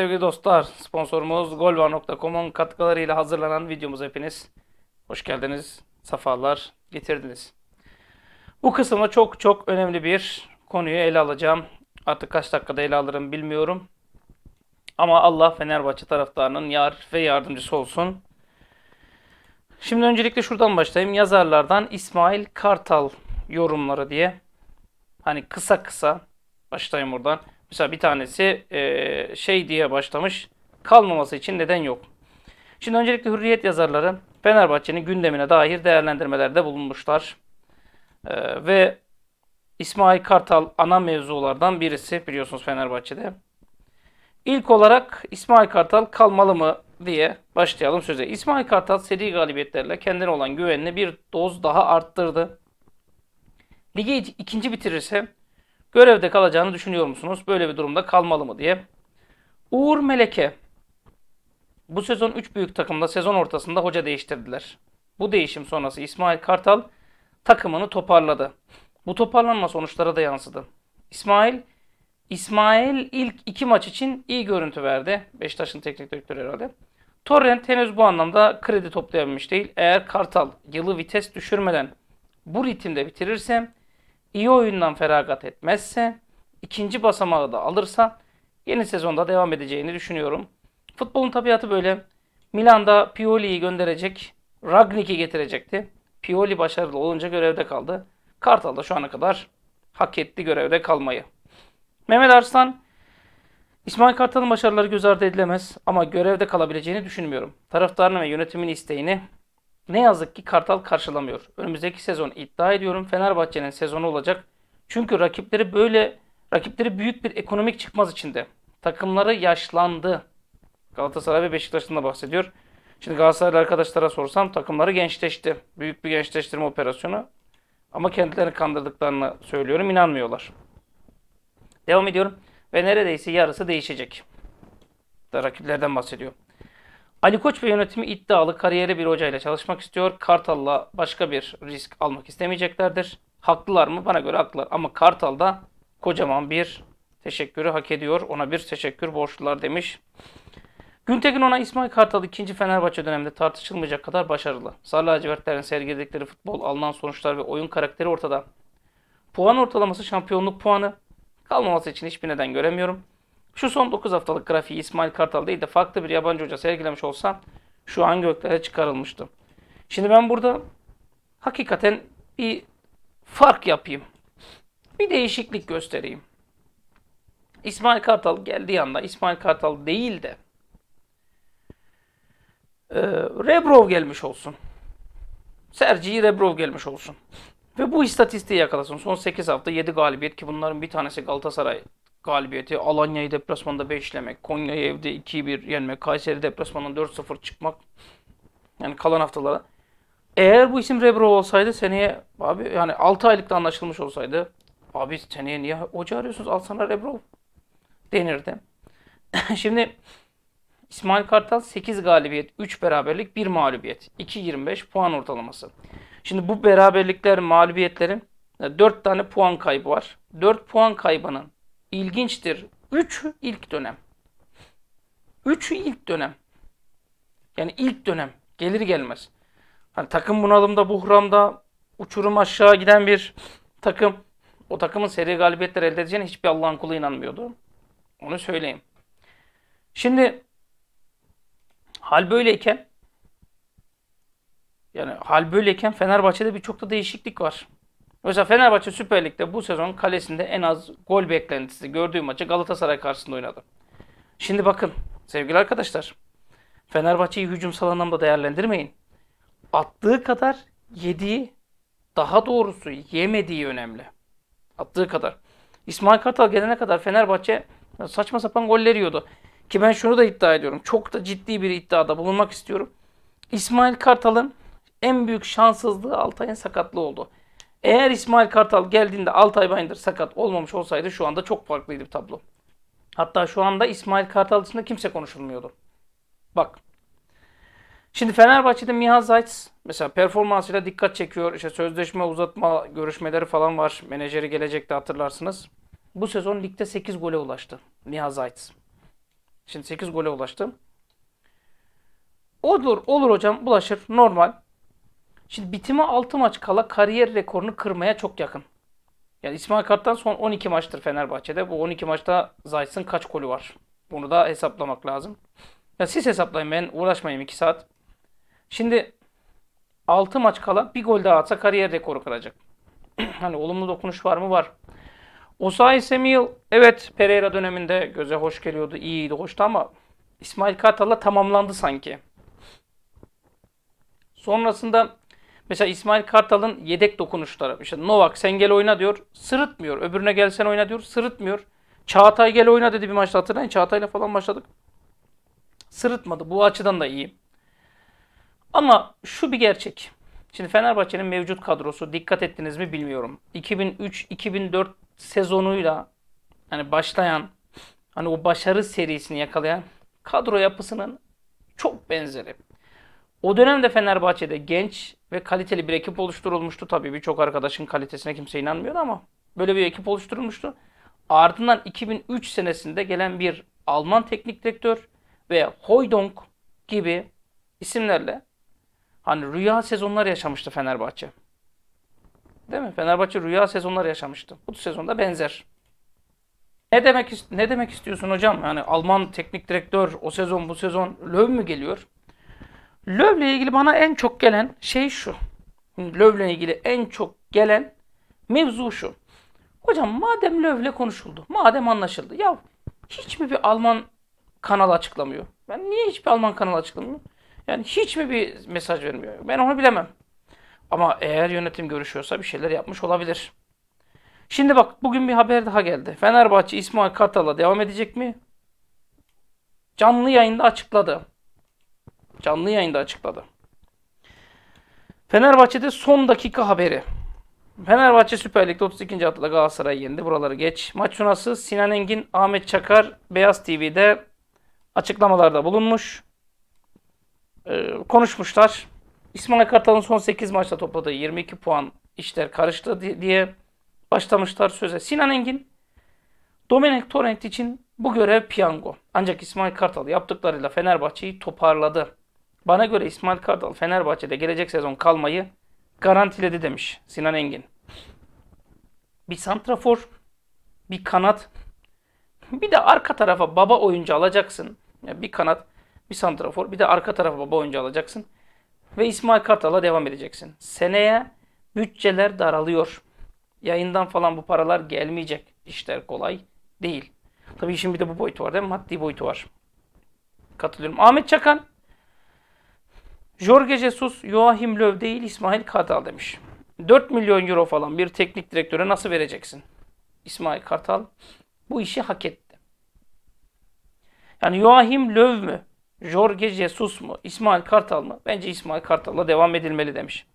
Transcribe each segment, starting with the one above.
sevgili dostlar. Sponsorumuz golvar.com'un katkılarıyla hazırlanan videomuz hepiniz. Hoş geldiniz. Safalar getirdiniz. Bu kısımda çok çok önemli bir konuyu ele alacağım. Artık kaç dakikada ele alırım bilmiyorum. Ama Allah Fenerbahçe taraftarının yar ve yardımcısı olsun. Şimdi öncelikle şuradan başlayayım. Yazarlardan İsmail Kartal yorumları diye. Hani kısa kısa başlayayım buradan. Mesela bir tanesi e, şey diye başlamış. Kalmaması için neden yok? Şimdi öncelikle Hürriyet yazarları Fenerbahçe'nin gündemine dair değerlendirmelerde bulunmuşlar. E, ve İsmail Kartal ana mevzulardan birisi biliyorsunuz Fenerbahçe'de. İlk olarak İsmail Kartal kalmalı mı diye başlayalım söze. İsmail Kartal seri galibiyetlerle kendine olan güvenini bir doz daha arttırdı. Ligi ikinci bitirirse görevde kalacağını düşünüyor musunuz? Böyle bir durumda kalmalı mı diye. Uğur Meleke bu sezon 3 büyük takımda sezon ortasında hoca değiştirdiler. Bu değişim sonrası İsmail Kartal takımını toparladı. Bu toparlanma sonuçlara da yansıdı. İsmail İsmail ilk iki maç için iyi görüntü verdi. Beşiktaş'ın teknik direktörü herhalde. Torrent henüz bu anlamda kredi toplayabilmiş değil. Eğer Kartal yılı vites düşürmeden bu ritimde bitirirse iyi oyundan feragat etmezse, ikinci basamağı da alırsa yeni sezonda devam edeceğini düşünüyorum. Futbolun tabiatı böyle. Milan'da Pioli'yi gönderecek, Ragnik'i getirecekti. Pioli başarılı olunca görevde kaldı. Kartal da şu ana kadar hak etti görevde kalmayı. Mehmet Arslan, İsmail Kartal'ın başarıları göz ardı edilemez ama görevde kalabileceğini düşünmüyorum. Taraftarının ve yönetimin isteğini ne yazık ki Kartal karşılamıyor. Önümüzdeki sezon iddia ediyorum Fenerbahçe'nin sezonu olacak. Çünkü rakipleri böyle rakipleri büyük bir ekonomik çıkmaz içinde. Takımları yaşlandı. Galatasaray ve Beşiktaş'tan da bahsediyor. Şimdi Galatasaraylı arkadaşlara sorsam takımları gençleşti. Büyük bir gençleştirme operasyonu. Ama kendilerini kandırdıklarını söylüyorum inanmıyorlar. Devam ediyorum. Ve neredeyse yarısı değişecek. Da rakiplerden bahsediyor. Ali Koç ve yönetimi iddialı kariyeri bir hocayla çalışmak istiyor. Kartal'la başka bir risk almak istemeyeceklerdir. Haklılar mı? Bana göre haklılar. Ama Kartal da kocaman bir teşekkürü hak ediyor. Ona bir teşekkür borçlular demiş. Güntekin ona İsmail Kartal ikinci Fenerbahçe döneminde tartışılmayacak kadar başarılı. Sarı lacivertlerin sergiledikleri futbol, alınan sonuçlar ve oyun karakteri ortada. Puan ortalaması şampiyonluk puanı. Kalmaması için hiçbir neden göremiyorum. Şu son 9 haftalık grafiği İsmail Kartal değil de farklı bir yabancı hoca sergilemiş olsa şu an göklere çıkarılmıştı. Şimdi ben burada hakikaten bir fark yapayım. Bir değişiklik göstereyim. İsmail Kartal geldiği anda İsmail Kartal değil de e, Rebrov gelmiş olsun. Sergi Rebrov gelmiş olsun. Ve bu istatistiği yakalasın. Son 8 hafta 7 galibiyet ki bunların bir tanesi Galatasaray galibiyeti, Alanya'yı deplasmanda 5 yemek, Konya'yı evde 2-1 yenmek, Kayseri deplasmandan 4-0 çıkmak. Yani kalan haftalara. Eğer bu isim Rebro olsaydı seneye abi yani 6 aylıkta anlaşılmış olsaydı abi seneye niye hoca arıyorsunuz alsana Rebro denirdi. Şimdi İsmail Kartal 8 galibiyet, 3 beraberlik, 1 mağlubiyet. 2.25 puan ortalaması. Şimdi bu beraberlikler, mağlubiyetlerin 4 e, tane puan kaybı var. 4 puan kaybının ilginçtir. Üç ilk dönem. Üç ilk dönem. Yani ilk dönem. Gelir gelmez. Hani takım bunalımda, buhramda, uçurum aşağı giden bir takım. O takımın seri galibiyetler elde edeceğine hiçbir Allah'ın kulu inanmıyordu. Onu söyleyeyim. Şimdi hal böyleyken yani hal böyleyken Fenerbahçe'de birçok da değişiklik var. Mesela Fenerbahçe Süper Lig'de bu sezon kalesinde en az gol beklentisi gördüğüm maçı Galatasaray karşısında oynadı. Şimdi bakın sevgili arkadaşlar. Fenerbahçe'yi hücumsal anlamda değerlendirmeyin. Attığı kadar yediği, daha doğrusu yemediği önemli. Attığı kadar. İsmail Kartal gelene kadar Fenerbahçe saçma sapan goller yiyordu. Ki ben şunu da iddia ediyorum. Çok da ciddi bir iddiada bulunmak istiyorum. İsmail Kartal'ın en büyük şanssızlığı Altay'ın sakatlığı oldu. Eğer İsmail Kartal geldiğinde Altay Bayındır sakat olmamış olsaydı şu anda çok farklıydı bir tablo. Hatta şu anda İsmail Kartal dışında kimse konuşulmuyordu. Bak. Şimdi Fenerbahçe'de Miha Zayt's mesela performansıyla dikkat çekiyor. İşte sözleşme uzatma görüşmeleri falan var. Menajeri gelecekte hatırlarsınız. Bu sezon ligde 8 gole ulaştı Miha Zayt's. Şimdi 8 gole ulaştı. Olur olur hocam bulaşır normal. Şimdi bitime 6 maç kala kariyer rekorunu kırmaya çok yakın. Yani İsmail Kart'tan son 12 maçtır Fenerbahçe'de. Bu 12 maçta Zayt'sın kaç golü var? Bunu da hesaplamak lazım. Ya siz hesaplayın ben uğraşmayayım 2 saat. Şimdi 6 maç kala bir gol daha atsa kariyer rekoru kıracak. hani olumlu dokunuş var mı? Var. Osay Semil evet Pereira döneminde göze hoş geliyordu, iyiydi, hoştu ama İsmail Kartal'la tamamlandı sanki. Sonrasında Mesela İsmail Kartal'ın yedek dokunuşları. İşte Novak sen gel oyna diyor. Sırıtmıyor. Öbürüne gelsen oyna diyor. Sırıtmıyor. Çağatay gel oyna dedi bir maçta hatırlayın. Çağatay'la falan başladık. Sırıtmadı. Bu açıdan da iyi. Ama şu bir gerçek. Şimdi Fenerbahçe'nin mevcut kadrosu dikkat ettiniz mi bilmiyorum. 2003-2004 sezonuyla hani başlayan hani o başarı serisini yakalayan kadro yapısının çok benzeri. O dönemde Fenerbahçe'de genç ve kaliteli bir ekip oluşturulmuştu. Tabii birçok arkadaşın kalitesine kimse inanmıyordu ama böyle bir ekip oluşturulmuştu. Ardından 2003 senesinde gelen bir Alman teknik direktör ve Hoydonk gibi isimlerle hani rüya sezonlar yaşamıştı Fenerbahçe. Değil mi? Fenerbahçe rüya sezonlar yaşamıştı. Bu sezonda benzer. Ne demek ne demek istiyorsun hocam? Yani Alman teknik direktör o sezon bu sezon löv mü geliyor? Löv'le ilgili bana en çok gelen şey şu. Löv'le ilgili en çok gelen mevzu şu. Hocam madem Löv'le konuşuldu, madem anlaşıldı. Ya hiç mi bir Alman kanal açıklamıyor? Ben niye hiçbir Alman kanal açıklamıyor? Yani hiç mi bir mesaj vermiyor? Ben onu bilemem. Ama eğer yönetim görüşüyorsa bir şeyler yapmış olabilir. Şimdi bak bugün bir haber daha geldi. Fenerbahçe İsmail Kartal'a devam edecek mi? Canlı yayında açıkladı. Canlı yayında açıkladı. Fenerbahçe'de son dakika haberi. Fenerbahçe Süper Lig'de 32. haftada Galatasaray'ı yendi. Buraları geç. Maç sonrası Sinan Engin, Ahmet Çakar Beyaz TV'de açıklamalarda bulunmuş. Ee, konuşmuşlar. İsmail Kartal'ın son 8 maçta topladığı 22 puan işler karıştı diye başlamışlar söze. Sinan Engin, Domenek Torrent için bu görev piyango. Ancak İsmail Kartal yaptıklarıyla Fenerbahçe'yi toparladı. Bana göre İsmail Kartal Fenerbahçe'de gelecek sezon kalmayı garantiledi demiş Sinan Engin. Bir santrafor, bir kanat, bir de arka tarafa baba oyuncu alacaksın. Yani bir kanat, bir santrafor, bir de arka tarafa baba oyuncu alacaksın. Ve İsmail Kartal'a devam edeceksin. Seneye bütçeler daralıyor. Yayından falan bu paralar gelmeyecek. İşler kolay değil. Tabii işin bir de bu boyutu var değil mi? Maddi boyutu var. Katılıyorum. Ahmet Çakan Jorge Jesus, Joachim Löw değil İsmail Kartal demiş. 4 milyon euro falan bir teknik direktöre nasıl vereceksin? İsmail Kartal bu işi hak etti. Yani Joachim Löw mü? Jorge Jesus mu? İsmail Kartal mı? Bence İsmail Kartal'la devam edilmeli demiş.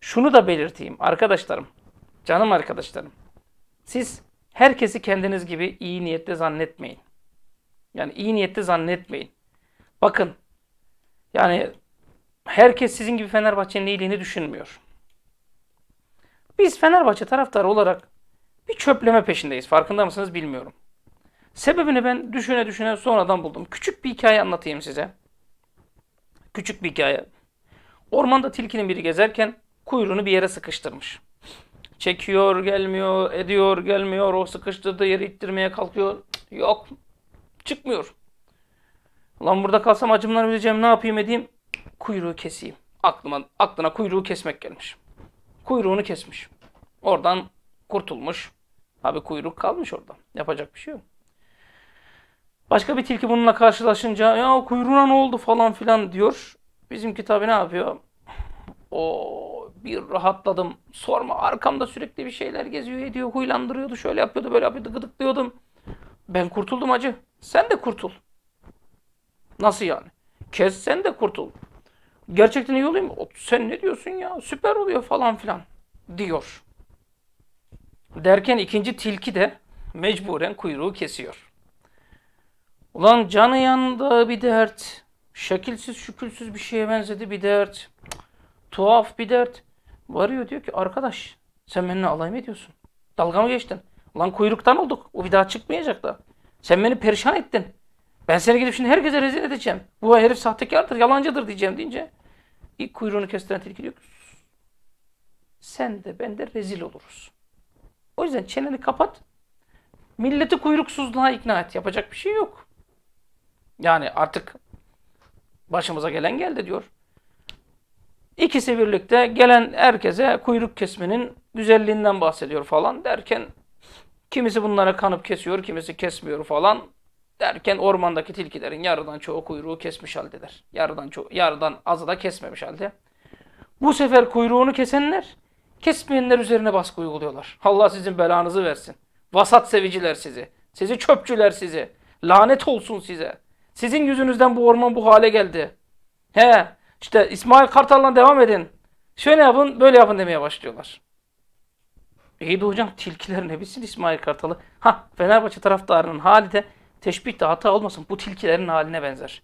Şunu da belirteyim arkadaşlarım, canım arkadaşlarım. Siz herkesi kendiniz gibi iyi niyette zannetmeyin. Yani iyi niyette zannetmeyin. Bakın yani herkes sizin gibi Fenerbahçe'nin iyiliğini düşünmüyor. Biz Fenerbahçe taraftarı olarak bir çöpleme peşindeyiz. Farkında mısınız bilmiyorum. Sebebini ben düşüne düşüne sonradan buldum. Küçük bir hikaye anlatayım size. Küçük bir hikaye. Ormanda tilkinin biri gezerken kuyruğunu bir yere sıkıştırmış. Çekiyor, gelmiyor, ediyor, gelmiyor. O sıkıştırdığı yeri ittirmeye kalkıyor. Yok. Çıkmıyor. Lan burada kalsam acımdan öleceğim ne yapayım edeyim kuyruğu keseyim. Aklıma, aklına kuyruğu kesmek gelmiş. Kuyruğunu kesmiş. Oradan kurtulmuş. abi kuyruk kalmış orada. Yapacak bir şey yok. Başka bir tilki bununla karşılaşınca ya kuyruğuna ne oldu falan filan diyor. Bizimki tabi ne yapıyor? O bir rahatladım. Sorma arkamda sürekli bir şeyler geziyor ediyor. Huylandırıyordu şöyle yapıyordu böyle yapıyordu gıdıklıyordum. Ben kurtuldum acı. Sen de kurtul. Nasıl yani? Kes sen de kurtul. Gerçekten iyi oluyor mu? Sen ne diyorsun ya? Süper oluyor falan filan diyor. Derken ikinci tilki de mecburen kuyruğu kesiyor. Ulan canı yanında bir dert. Şekilsiz şükülsüz bir şeye benzedi bir dert. Tuhaf bir dert. Varıyor diyor ki arkadaş sen benimle alay mı ediyorsun? Dalga mı geçtin? Ulan kuyruktan olduk. O bir daha çıkmayacak da. Sen beni perişan ettin. Ben seni gidip şimdi herkese rezil edeceğim. Bu herif sahtekardır, yalancıdır diyeceğim deyince ilk kuyruğunu kestiren tilki diyor ki sen de ben de rezil oluruz. O yüzden çeneni kapat. Milleti kuyruksuzluğa ikna et. Yapacak bir şey yok. Yani artık başımıza gelen geldi diyor. İkisi birlikte gelen herkese kuyruk kesmenin güzelliğinden bahsediyor falan derken kimisi bunlara kanıp kesiyor, kimisi kesmiyor falan. Derken ormandaki tilkilerin yarıdan çoğu kuyruğu kesmiş haldeler. Yarıdan, çoğu, yarıdan azı da kesmemiş halde. Bu sefer kuyruğunu kesenler, kesmeyenler üzerine baskı uyguluyorlar. Allah sizin belanızı versin. Vasat seviciler sizi. Sizi çöpçüler sizi. Lanet olsun size. Sizin yüzünüzden bu orman bu hale geldi. He, işte İsmail Kartal'la devam edin. Şöyle yapın, böyle yapın demeye başlıyorlar. İyi de hocam tilkiler ne bilsin İsmail Kartal'ı. Ha Fenerbahçe taraftarının hali de Teşbih de hata olmasın. Bu tilkilerin haline benzer.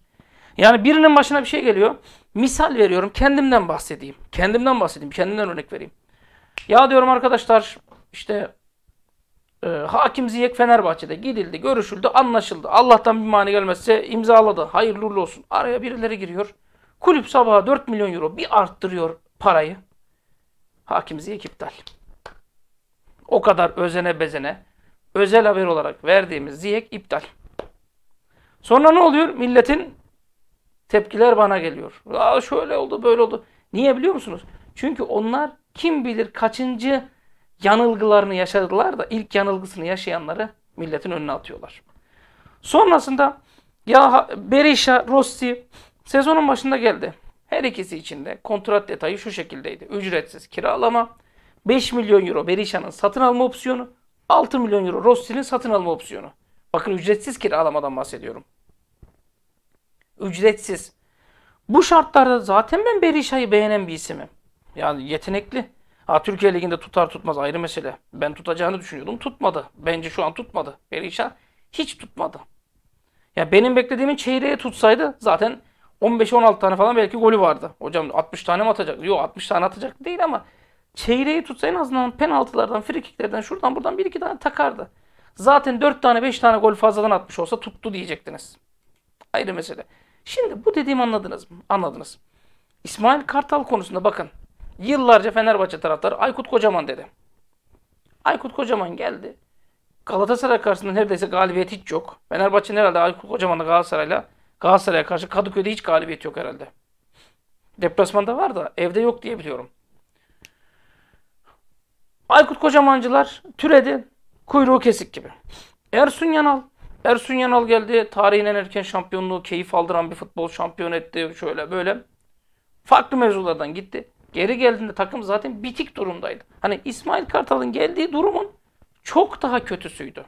Yani birinin başına bir şey geliyor. Misal veriyorum. Kendimden bahsedeyim. Kendimden bahsedeyim. Kendimden örnek vereyim. Ya diyorum arkadaşlar işte e, hakim Ziyek Fenerbahçe'de gidildi, görüşüldü, anlaşıldı. Allah'tan bir mani gelmezse imzaladı. Hayırlı uğurlu olsun. Araya birileri giriyor. Kulüp sabaha 4 milyon euro bir arttırıyor parayı. Hakim Ziyek iptal. O kadar özene bezene özel haber olarak verdiğimiz Ziyek iptal. Sonra ne oluyor? Milletin tepkiler bana geliyor. Aa şöyle oldu, böyle oldu. Niye biliyor musunuz? Çünkü onlar kim bilir kaçıncı yanılgılarını yaşadılar da ilk yanılgısını yaşayanları milletin önüne atıyorlar. Sonrasında ya Berisha, Rossi sezonun başında geldi. Her ikisi içinde kontrat detayı şu şekildeydi. Ücretsiz kiralama, 5 milyon euro Berisha'nın satın alma opsiyonu, 6 milyon euro Rossi'nin satın alma opsiyonu. Bakın ücretsiz kiralamadan bahsediyorum. Ücretsiz. Bu şartlarda zaten ben Berisha'yı beğenen bir isimim. Yani yetenekli. Ha, Türkiye Ligi'nde tutar tutmaz ayrı mesele. Ben tutacağını düşünüyordum. Tutmadı. Bence şu an tutmadı. Berisha hiç tutmadı. Ya benim beklediğimin çeyreğe tutsaydı zaten 15-16 tane falan belki golü vardı. Hocam 60 tane mi atacak? Yok 60 tane atacak değil ama çeyreği tutsa en azından penaltılardan, frikiklerden şuradan buradan bir iki tane takardı. Zaten 4 tane 5 tane gol fazladan atmış olsa tuttu diyecektiniz. Ayrı mesele. Şimdi bu dediğimi anladınız mı? Anladınız. İsmail Kartal konusunda bakın. Yıllarca Fenerbahçe taraftarı Aykut Kocaman dedi. Aykut Kocaman geldi. Galatasaray karşısında neredeyse galibiyet hiç yok. Fenerbahçe herhalde Aykut Kocaman'la Galatasaray'la Galatasaray'a karşı Kadıköy'de hiç galibiyet yok herhalde. Deplasmanda var da evde yok diye biliyorum. Aykut Kocamancılar türedi. Kuyruğu kesik gibi. Ersun Yanal. Ersun Yanal geldi. Tarihin en erken şampiyonluğu keyif aldıran bir futbol şampiyon etti. Şöyle böyle. Farklı mevzulardan gitti. Geri geldiğinde takım zaten bitik durumdaydı. Hani İsmail Kartal'ın geldiği durumun çok daha kötüsüydü.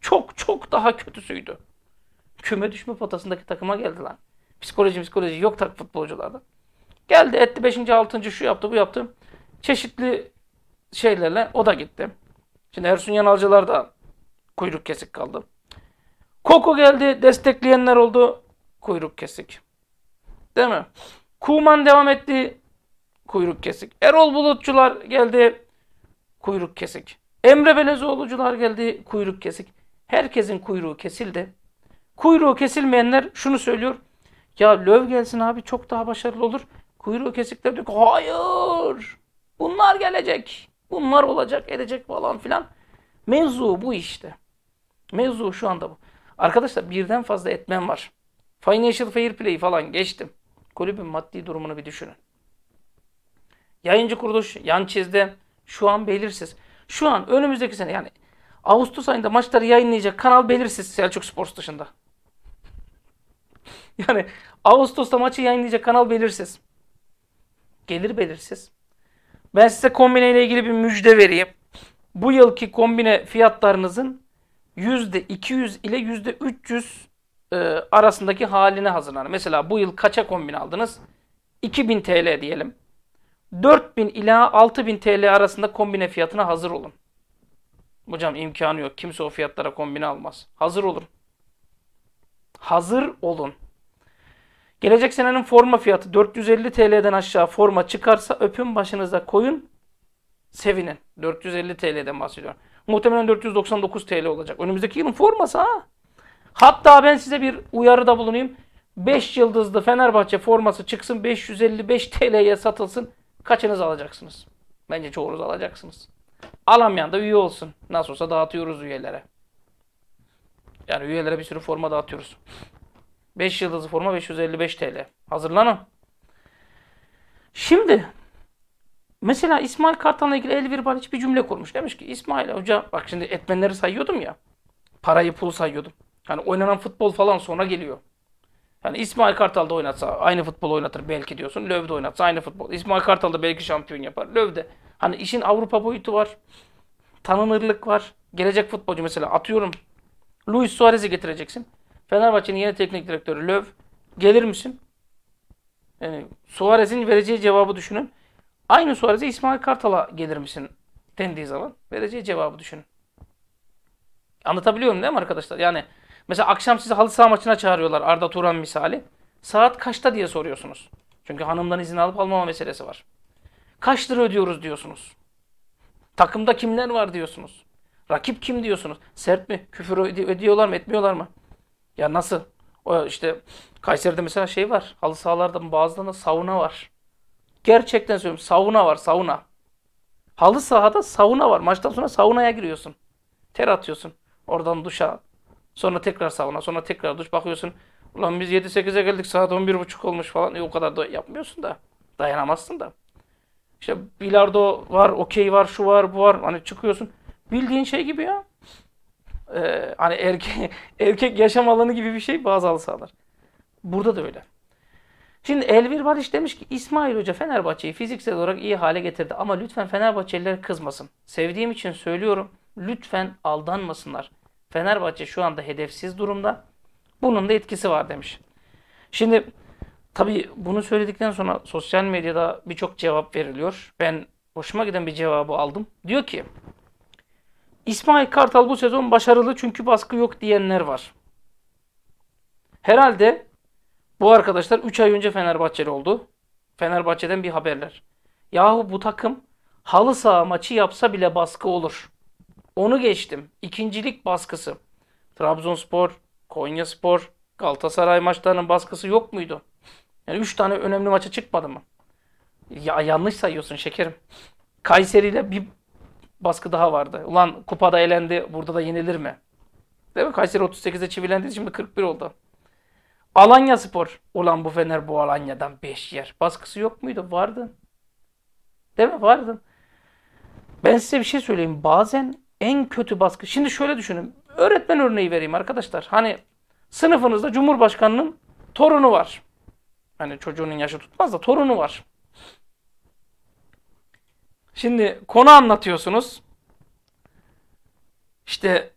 Çok çok daha kötüsüydü. Küme düşme potasındaki takıma geldi lan. Psikoloji psikoloji yok tak futbolcularda. Geldi etti 5. 6. şu yaptı bu yaptı. Çeşitli şeylerle o da gitti. Şimdi Ersun Yanalcılar da kuyruk kesik kaldı. Koku geldi, destekleyenler oldu, kuyruk kesik. Değil mi? Kuman devam etti, kuyruk kesik. Erol Bulutçular geldi, kuyruk kesik. Emre Belezoğlu'cular geldi, kuyruk kesik. Herkesin kuyruğu kesildi. Kuyruğu kesilmeyenler şunu söylüyor. Ya löv gelsin abi çok daha başarılı olur. Kuyruğu kesikler diyor ki hayır bunlar gelecek. Bunlar olacak, edecek falan filan. Mevzu bu işte. Mevzu şu anda bu. Arkadaşlar birden fazla etmen var. Financial Fair Play falan geçtim. Kulübün maddi durumunu bir düşünün. Yayıncı kuruluş yan çizde şu an belirsiz. Şu an önümüzdeki sene yani Ağustos ayında maçları yayınlayacak kanal belirsiz Selçuk Sports dışında. yani Ağustos'ta maçı yayınlayacak kanal belirsiz. Gelir belirsiz. Ben size kombine ile ilgili bir müjde vereyim. Bu yılki kombine fiyatlarınızın %200 ile %300 e, arasındaki haline hazırlanın. Mesela bu yıl kaça kombine aldınız? 2000 TL diyelim. 4000 ila 6000 TL arasında kombine fiyatına hazır olun. Hocam imkanı yok. Kimse o fiyatlara kombine almaz. Hazır olun. Hazır olun. Gelecek senenin forma fiyatı 450 TL'den aşağı forma çıkarsa öpün başınıza koyun sevinin. 450 TL'den bahsediyorum. Muhtemelen 499 TL olacak. Önümüzdeki yılın forması ha. Hatta ben size bir uyarıda bulunayım. 5 yıldızlı Fenerbahçe forması çıksın 555 TL'ye satılsın. Kaçınız alacaksınız? Bence çoğunuz alacaksınız. Alamayan da üye olsun. Nasıl olsa dağıtıyoruz üyelere. Yani üyelere bir sürü forma dağıtıyoruz. 5 yıldızlı forma 555 TL. Hazırlanın. Şimdi mesela İsmail Kartal'la ilgili Elvir Virbal bir cümle kurmuş. Demiş ki İsmail Hoca bak şimdi etmenleri sayıyordum ya. Parayı pulu sayıyordum. Yani oynanan futbol falan sonra geliyor. Yani İsmail Kartal da oynatsa aynı futbol oynatır belki diyorsun. Löw de oynatsa aynı futbol. İsmail Kartal da belki şampiyon yapar. Löw de. Hani işin Avrupa boyutu var. Tanınırlık var. Gelecek futbolcu mesela atıyorum. Luis Suarez'i getireceksin. Fenerbahçe'nin yeni teknik direktörü Löw gelir misin? Yani Suarez'in vereceği cevabı düşünün. Aynı Suarez'e İsmail Kartal'a gelir misin dendiği zaman vereceği cevabı düşünün. Anlatabiliyorum değil mi arkadaşlar? Yani mesela akşam sizi halı saha maçına çağırıyorlar Arda Turan misali. Saat kaçta diye soruyorsunuz. Çünkü hanımdan izin alıp almama meselesi var. Kaç lira ödüyoruz diyorsunuz. Takımda kimler var diyorsunuz. Rakip kim diyorsunuz. Sert mi? Küfür ödüyorlar mı etmiyorlar mı? Ya nasıl? O işte Kayseri'de mesela şey var. Halı sahalarda bazılarında sauna var. Gerçekten söylüyorum sauna var sauna. Halı sahada sauna var. Maçtan sonra saunaya giriyorsun. Ter atıyorsun. Oradan duşa. Sonra tekrar sauna. Sonra tekrar duş. Bakıyorsun. Ulan biz 7-8'e geldik saat 11.30 olmuş falan. E, o kadar da yapmıyorsun da. Dayanamazsın da. İşte bilardo var, okey var, şu var, bu var. Hani çıkıyorsun. Bildiğin şey gibi ya e, hani erkek, erkek yaşam alanı gibi bir şey bazı halı sahalar. Burada da öyle. Şimdi Elvir Barış demiş ki İsmail Hoca Fenerbahçe'yi fiziksel olarak iyi hale getirdi ama lütfen Fenerbahçeliler kızmasın. Sevdiğim için söylüyorum lütfen aldanmasınlar. Fenerbahçe şu anda hedefsiz durumda. Bunun da etkisi var demiş. Şimdi tabii bunu söyledikten sonra sosyal medyada birçok cevap veriliyor. Ben hoşuma giden bir cevabı aldım. Diyor ki İsmail Kartal bu sezon başarılı çünkü baskı yok diyenler var. Herhalde bu arkadaşlar 3 ay önce Fenerbahçeli oldu. Fenerbahçe'den bir haberler. Yahu bu takım halı saha maçı yapsa bile baskı olur. Onu geçtim. İkincilik baskısı. Trabzonspor, Konyaspor, Galatasaray maçlarının baskısı yok muydu? Yani 3 tane önemli maça çıkmadı mı? Ya yanlış sayıyorsun şekerim. Kayseri ile bir baskı daha vardı. Ulan kupada elendi, burada da yenilir mi? Değil mi? Kayseri 38'e çivilendi, şimdi 41 oldu. Alanya Spor. Ulan bu Fener bu Alanya'dan 5 yer. Baskısı yok muydu? Vardı. Değil mi? Vardı. Ben size bir şey söyleyeyim. Bazen en kötü baskı. Şimdi şöyle düşünün. Öğretmen örneği vereyim arkadaşlar. Hani sınıfınızda Cumhurbaşkanı'nın torunu var. Hani çocuğunun yaşı tutmaz da torunu var. Şimdi konu anlatıyorsunuz. İşte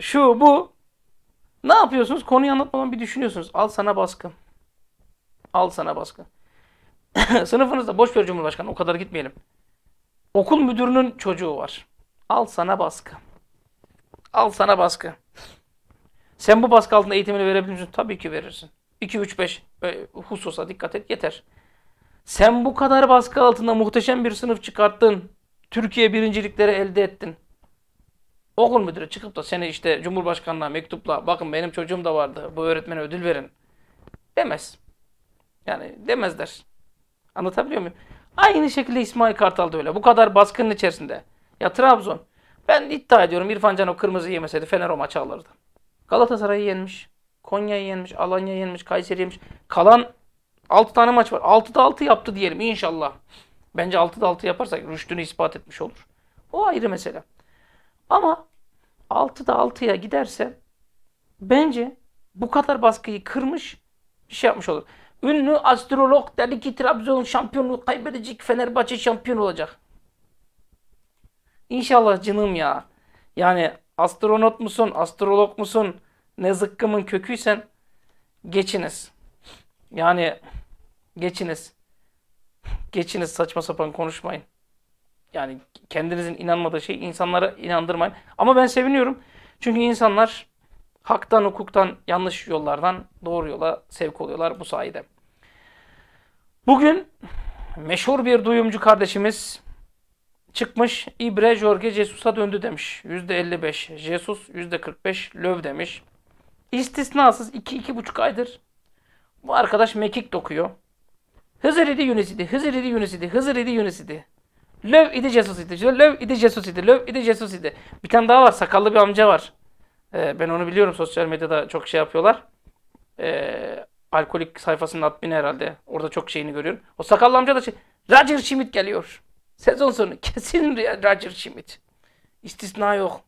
şu bu. Ne yapıyorsunuz? Konuyu anlatmadan bir düşünüyorsunuz. Al sana baskı. Al sana baskı. Sınıfınızda boş ver Cumhurbaşkanı o kadar gitmeyelim. Okul müdürünün çocuğu var. Al sana baskı. Al sana baskı. Sen bu baskı altında eğitimini verebilir misin? Tabii ki verirsin. 2, 3, 5 hususa dikkat et yeter. Sen bu kadar baskı altında muhteşem bir sınıf çıkarttın. Türkiye birincilikleri elde ettin. Okul müdürü çıkıp da seni işte cumhurbaşkanlığa mektupla bakın benim çocuğum da vardı bu öğretmene ödül verin demez. Yani demezler. Anlatabiliyor muyum? Aynı şekilde İsmail Kartal da öyle. Bu kadar baskının içerisinde. Ya Trabzon. Ben iddia ediyorum İrfan Can o kırmızı yemeseydi Fener o maçı alırdı. Galatasaray'ı yenmiş. Konya'yı yenmiş. Alanya'yı yenmiş. Kayseri yenmiş. Kalan 6 tane maç var. 6'da 6 yaptı diyelim inşallah. Bence 6'da 6 yaparsak rüştünü ispat etmiş olur. O ayrı mesele. Ama 6'da 6'ya giderse bence bu kadar baskıyı kırmış bir şey yapmış olur. Ünlü astrolog dedi ki Trabzon şampiyonluğu kaybedecek Fenerbahçe şampiyon olacak. İnşallah canım ya. Yani astronot musun, astrolog musun, ne zıkkımın köküysen geçiniz. Yani Geçiniz. Geçiniz saçma sapan konuşmayın. Yani kendinizin inanmadığı şey insanlara inandırmayın. Ama ben seviniyorum. Çünkü insanlar haktan, hukuktan, yanlış yollardan doğru yola sevk oluyorlar bu sayede. Bugün meşhur bir duyumcu kardeşimiz çıkmış İbre Jorge Jesus'a döndü demiş. %55 Jesus, %45 Löv demiş. İstisnasız 2-2,5 aydır bu arkadaş mekik dokuyor. Hızır idi Yunus idi, Hızır idi Yunus idi, Hızır idi Yunus idi. Löv idi Jesus idi, Löv idi Jesus idi, Löv idi Jesus idi. Bir tane daha var, sakallı bir amca var. Ee, ben onu biliyorum sosyal medyada çok şey yapıyorlar. Ee, alkolik sayfasının admini herhalde. Orada çok şeyini görüyorum. O sakallı amca da şey, Roger Schmidt geliyor. Sezon sonu kesin Roger Schmidt. İstisna yok.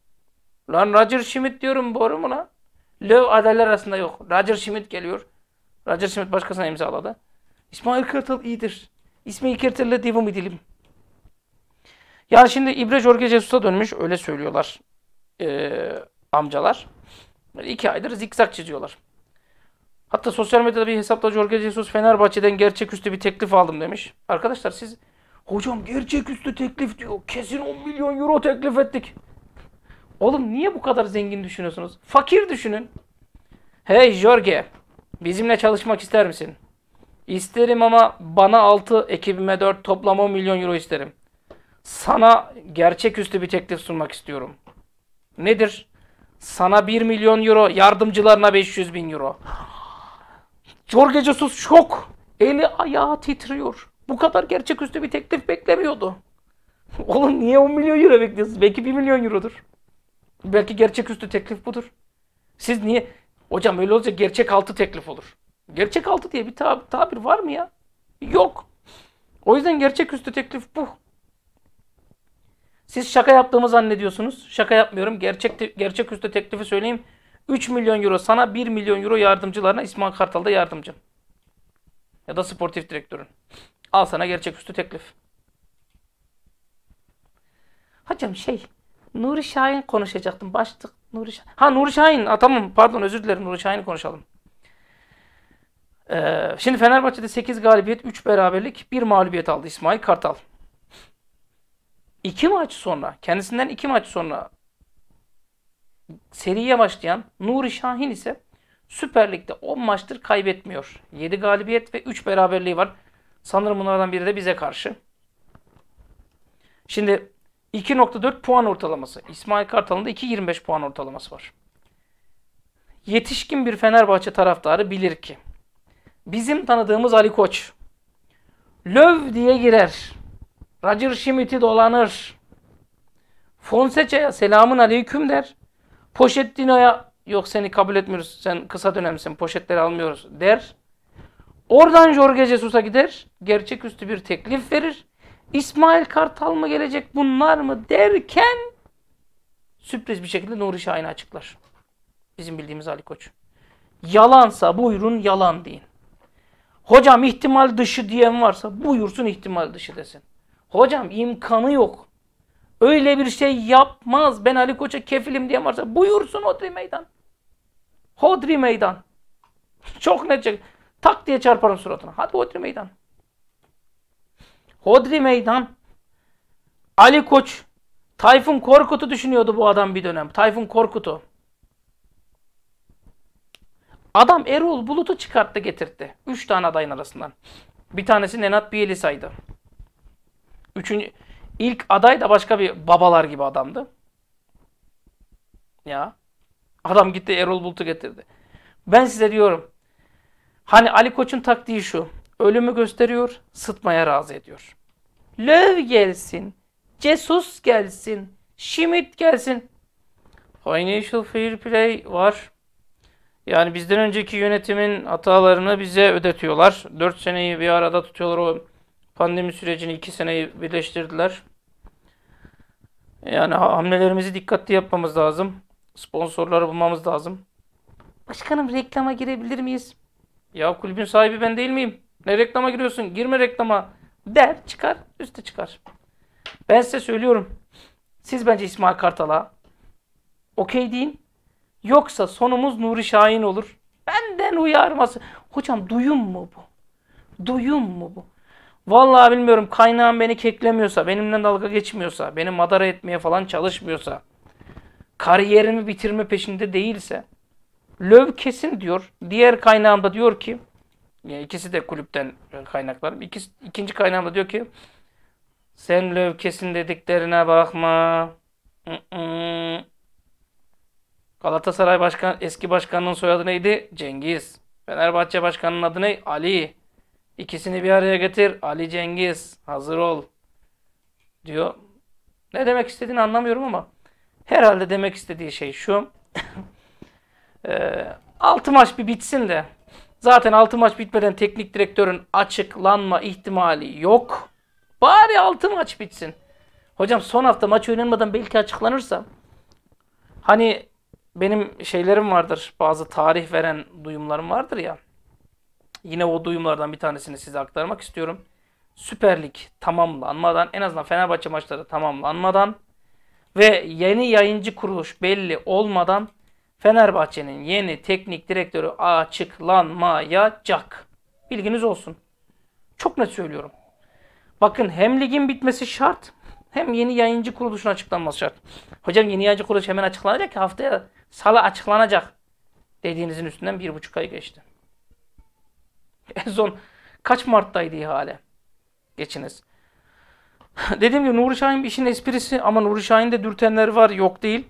Lan Roger Schmidt diyorum doğru mu lan? Löv adaylar arasında yok. Roger Schmidt geliyor. Roger Schmidt başkasına imzaladı. İsmail Kartal iyidir. İsmail ile devam edelim. Ya şimdi İbre Jorge Jesus'a dönmüş. Öyle söylüyorlar ee, amcalar. İki aydır zikzak çiziyorlar. Hatta sosyal medyada bir hesapta Jorge Jesus Fenerbahçe'den gerçeküstü bir teklif aldım demiş. Arkadaşlar siz hocam gerçeküstü teklif diyor. Kesin 10 milyon euro teklif ettik. Oğlum niye bu kadar zengin düşünüyorsunuz? Fakir düşünün. Hey Jorge bizimle çalışmak ister misin? İsterim ama bana 6, ekibime 4, toplam 10 milyon euro isterim. Sana gerçeküstü bir teklif sunmak istiyorum. Nedir? Sana 1 milyon euro, yardımcılarına 500 bin euro. Jorge Jesus şok. Eli ayağı titriyor. Bu kadar gerçeküstü bir teklif beklemiyordu. Oğlum niye 10 milyon euro bekliyorsunuz? Belki 1 milyon eurodur. Belki gerçeküstü teklif budur. Siz niye? Hocam öyle olacak gerçek altı teklif olur. Gerçek altı diye bir tab tabir var mı ya? Yok. O yüzden gerçek üstü teklif bu. Siz şaka yaptığımı zannediyorsunuz. Şaka yapmıyorum. Gerçek, gerçek üstü teklifi söyleyeyim. 3 milyon euro sana 1 milyon euro yardımcılarına İsmail Kartal'da yardımcı. Ya da sportif direktörün. Al sana gerçek üstü teklif. Hocam şey Nuri Şahin konuşacaktım. Başlık Nuri Şahin. Ha Nuri Şahin. Ha, tamam pardon özür dilerim Nuri Şahin'i konuşalım. Ee, şimdi Fenerbahçe'de 8 galibiyet, 3 beraberlik, 1 mağlubiyet aldı İsmail Kartal. 2 maç sonra, kendisinden 2 maç sonra seriye başlayan Nuri Şahin ise Süper Lig'de 10 maçtır kaybetmiyor. 7 galibiyet ve 3 beraberliği var. Sanırım bunlardan biri de bize karşı. Şimdi 2.4 puan ortalaması. İsmail Kartal'ın da 2.25 puan ortalaması var. Yetişkin bir Fenerbahçe taraftarı bilir ki Bizim tanıdığımız Ali Koç. Löv diye girer. Roger Schmidt'i dolanır. Fonseca'ya selamın aleyküm der. Pochettino'ya yok seni kabul etmiyoruz. Sen kısa dönemsin. Poşetleri almıyoruz der. Oradan Jorge Jesus'a gider. Gerçeküstü bir teklif verir. İsmail Kartal mı gelecek bunlar mı derken sürpriz bir şekilde Nuri Şahin'i açıklar. Bizim bildiğimiz Ali Koç. Yalansa buyurun yalan deyin. Hocam ihtimal dışı diyen varsa buyursun ihtimal dışı desin. Hocam imkanı yok. Öyle bir şey yapmaz. Ben Ali Koç'a kefilim diyen varsa buyursun Hodri meydan. Hodri meydan. Çok net. Tak diye çarparım suratına. Hadi Hodri meydan. Hodri meydan. Ali Koç. Tayfun Korkut'u düşünüyordu bu adam bir dönem. Tayfun Korkut'u. Adam Erol Bulut'u çıkarttı getirtti. Üç tane adayın arasından. Bir tanesi Nenat Bielisa'ydı. Üçüncü, ilk aday da başka bir babalar gibi adamdı. Ya. Adam gitti Erol Bulut'u getirdi. Ben size diyorum. Hani Ali Koç'un taktiği şu. Ölümü gösteriyor, sıtmaya razı ediyor. Löv gelsin, Cesus gelsin, Şimit gelsin. Financial Fair Play var. Yani bizden önceki yönetimin hatalarını bize ödetiyorlar. 4 seneyi bir arada tutuyorlar. O pandemi sürecini 2 seneyi birleştirdiler. Yani hamlelerimizi dikkatli yapmamız lazım. Sponsorları bulmamız lazım. Başkanım reklama girebilir miyiz? Ya kulübün sahibi ben değil miyim? Ne reklama giriyorsun? Girme reklama. Der çıkar üste çıkar. Ben size söylüyorum. Siz bence İsmail Kartal'a okey deyin. Yoksa sonumuz Nuri Şahin olur. Benden uyarması. Hocam duyum mu bu? Duyum mu bu? Vallahi bilmiyorum kaynağım beni keklemiyorsa, benimle dalga geçmiyorsa, beni madara etmeye falan çalışmıyorsa, kariyerimi bitirme peşinde değilse, löv kesin diyor. Diğer kaynağımda diyor ki, yani ikisi de kulüpten kaynaklarım. İkisi, ikinci kaynağımda diyor ki, sen löv kesin dediklerine bakma. I -ı. Galatasaray başkan, eski başkanının soyadı neydi? Cengiz. Fenerbahçe başkanının adı ne? Ali. İkisini bir araya getir. Ali Cengiz. Hazır ol. Diyor. Ne demek istediğini anlamıyorum ama herhalde demek istediği şey şu. e, maç bir bitsin de zaten 6 maç bitmeden teknik direktörün açıklanma ihtimali yok. Bari 6 maç bitsin. Hocam son hafta maç oynanmadan belki açıklanırsa hani benim şeylerim vardır. Bazı tarih veren duyumlarım vardır ya. Yine o duyumlardan bir tanesini size aktarmak istiyorum. Süper Lig tamamlanmadan en azından Fenerbahçe maçları tamamlanmadan ve yeni yayıncı kuruluş belli olmadan Fenerbahçe'nin yeni teknik direktörü açıklanmayacak. Bilginiz olsun. Çok net söylüyorum. Bakın hem ligin bitmesi şart hem yeni yayıncı kuruluşun açıklanması şart. Hocam yeni yayıncı kuruluş hemen açıklanacak ki haftaya Salı açıklanacak dediğinizin üstünden bir buçuk ay geçti. En son kaç Mart'taydı ihale? Geçiniz. Dediğim gibi Nuri Şahin işin esprisi ama Nuri Şahin'de dürtenler var yok değil.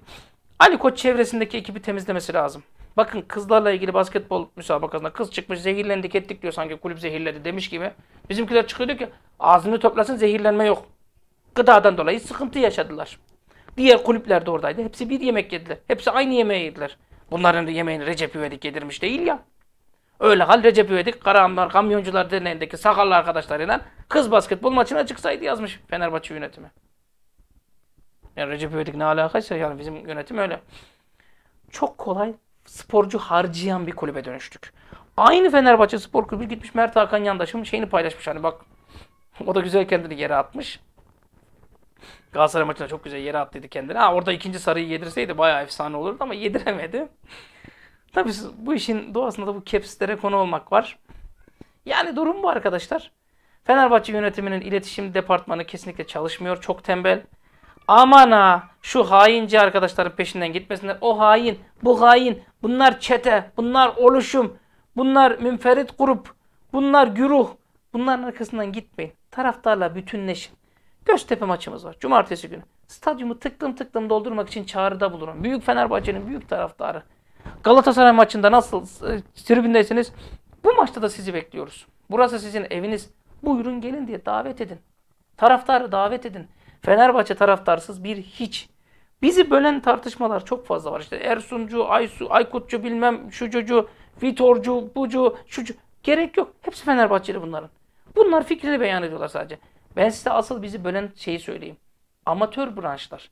Ali Koç çevresindeki ekibi temizlemesi lazım. Bakın kızlarla ilgili basketbol müsabakasında kız çıkmış zehirlendik ettik diyor sanki kulüp zehirledi demiş gibi. Bizimkiler çıkıyor diyor ki ağzını toplasın zehirlenme yok. Gıdadan dolayı sıkıntı yaşadılar. Diğer kulüpler de oradaydı. Hepsi bir yemek yediler. Hepsi aynı yemeği yediler. Bunların yemeğini Recep İvedik yedirmiş değil ya. Öyle hal Recep İvedik, Karahanlar, Kamyoncular Derneği'ndeki sakallı arkadaşlarıyla kız basketbol maçına çıksaydı yazmış Fenerbahçe yönetimi. Yani Recep İvedik ne alakaysa yani bizim yönetim öyle. Çok kolay sporcu harcayan bir kulübe dönüştük. Aynı Fenerbahçe Spor Kulübü gitmiş Mert Hakan Yandaş'ın şeyini paylaşmış. Hani bak o da güzel kendini yere atmış. Galatasaray maçında çok güzel yere attıydı kendini. Ha orada ikinci sarıyı yedirseydi bayağı efsane olurdu ama yediremedi. Tabii bu işin doğasında da bu capslere konu olmak var. Yani durum bu arkadaşlar. Fenerbahçe yönetiminin iletişim departmanı kesinlikle çalışmıyor. Çok tembel. Aman ha şu hainci arkadaşların peşinden gitmesinler. O hain, bu hain, bunlar çete, bunlar oluşum, bunlar münferit grup, bunlar güruh. Bunların arkasından gitmeyin. Taraftarla bütünleşin. Göztepe maçımız var. Cumartesi günü. Stadyumu tıklım tıklım doldurmak için çağrıda bulunun. Büyük Fenerbahçe'nin büyük taraftarı. Galatasaray maçında nasıl e, tribündeyseniz bu maçta da sizi bekliyoruz. Burası sizin eviniz. Buyurun gelin diye davet edin. Taraftarı davet edin. Fenerbahçe taraftarsız bir hiç. Bizi bölen tartışmalar çok fazla var. İşte Ersuncu, Aysu, Aykutcu bilmem şu çocuğu, Vitorcu, bucu, şucu. Gerek yok. Hepsi Fenerbahçeli bunların. Bunlar fikrini beyan ediyorlar sadece. Ben size asıl bizi bölen şeyi söyleyeyim. Amatör branşlar.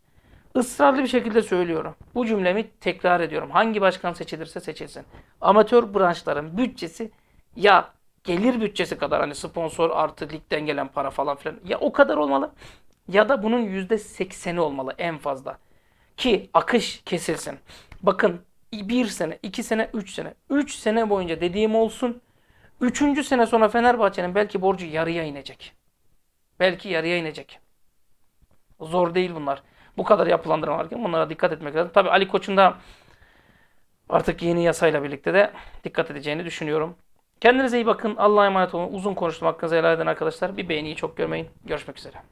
Israrlı bir şekilde söylüyorum. Bu cümlemi tekrar ediyorum. Hangi başkan seçilirse seçilsin. Amatör branşların bütçesi ya gelir bütçesi kadar hani sponsor artı ligden gelen para falan filan ya o kadar olmalı ya da bunun %80'i olmalı en fazla. Ki akış kesilsin. Bakın bir sene, iki sene, üç sene. üç sene boyunca dediğim olsun. Üçüncü sene sonra Fenerbahçe'nin belki borcu yarıya inecek. Belki yarıya inecek. Zor değil bunlar. Bu kadar yapılandırma varken bunlara dikkat etmek lazım. Tabi Ali Koç'un da artık yeni yasayla birlikte de dikkat edeceğini düşünüyorum. Kendinize iyi bakın. Allah'a emanet olun. Uzun konuştum hakkınızı helal eden arkadaşlar. Bir beğeniyi çok görmeyin. Görüşmek üzere.